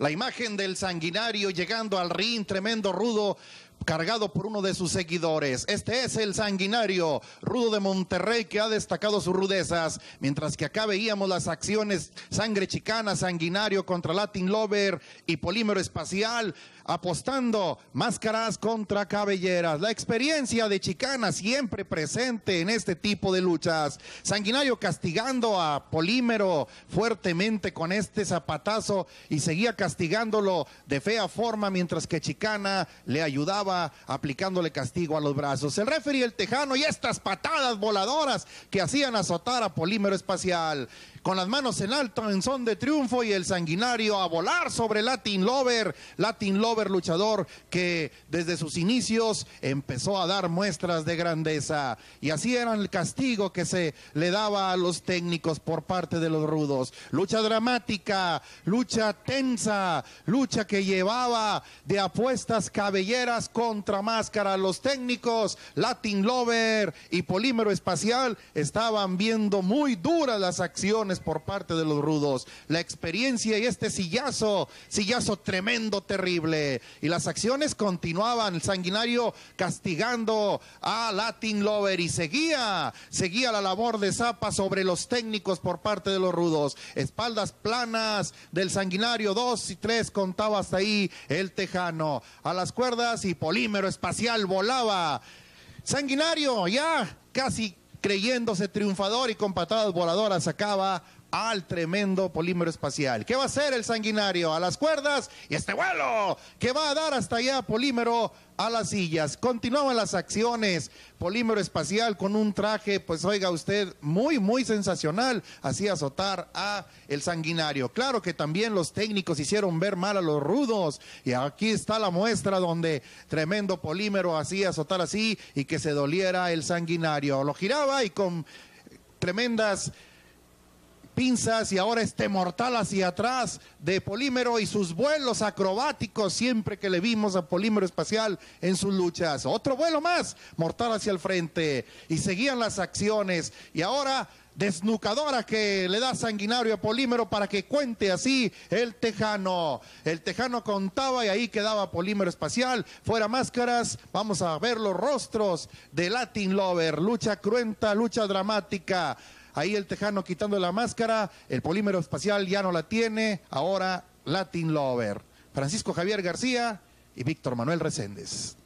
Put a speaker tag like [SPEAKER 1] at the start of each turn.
[SPEAKER 1] La imagen del sanguinario llegando al ring, tremendo rudo, cargado por uno de sus seguidores. Este es el sanguinario rudo de Monterrey que ha destacado sus rudezas. Mientras que acá veíamos las acciones sangre chicana, sanguinario contra Latin Lover y polímero espacial apostando máscaras contra cabelleras. La experiencia de Chicana siempre presente en este tipo de luchas. Sanguinario castigando a Polímero fuertemente con este zapatazo y seguía castigándolo de fea forma mientras que Chicana le ayudaba aplicándole castigo a los brazos. El referee el Tejano y estas patadas voladoras que hacían azotar a Polímero Espacial con las manos en alto en son de triunfo y el sanguinario a volar sobre Latin Lover. Latin Lover luchador que desde sus inicios empezó a dar muestras de grandeza. Y así era el castigo que se le daba a los técnicos por parte de los rudos. Lucha dramática, lucha tensa, lucha que llevaba de apuestas cabelleras contra máscara. Los técnicos, Latin Lover y Polímero Espacial estaban viendo muy duras las acciones por parte de los rudos. La experiencia y este sillazo, sillazo tremendo, terrible. Y las acciones continuaban, el sanguinario castigando a Latin Lover y seguía, seguía la labor de Zapa sobre los técnicos por parte de los rudos. Espaldas planas del sanguinario, dos y tres contaba hasta ahí el tejano. A las cuerdas y polímero espacial volaba. Sanguinario ya casi creyéndose triunfador y con patadas voladoras sacaba al tremendo polímero espacial. ¿Qué va a hacer el sanguinario? A las cuerdas y este vuelo que va a dar hasta allá polímero a las sillas. Continuaban las acciones. Polímero espacial con un traje, pues oiga usted, muy, muy sensacional. Así azotar a el sanguinario. Claro que también los técnicos hicieron ver mal a los rudos. Y aquí está la muestra donde tremendo polímero hacía azotar así y que se doliera el sanguinario. Lo giraba y con tremendas pinzas y ahora este mortal hacia atrás de Polímero y sus vuelos acrobáticos siempre que le vimos a Polímero Espacial en sus luchas. Otro vuelo más, mortal hacia el frente y seguían las acciones y ahora desnucadora que le da sanguinario a Polímero para que cuente así el Tejano. El Tejano contaba y ahí quedaba Polímero Espacial. Fuera máscaras, vamos a ver los rostros de Latin Lover. Lucha cruenta, lucha dramática. Ahí el tejano quitando la máscara, el polímero espacial ya no la tiene, ahora Latin Lover. Francisco Javier García y Víctor Manuel Reséndez.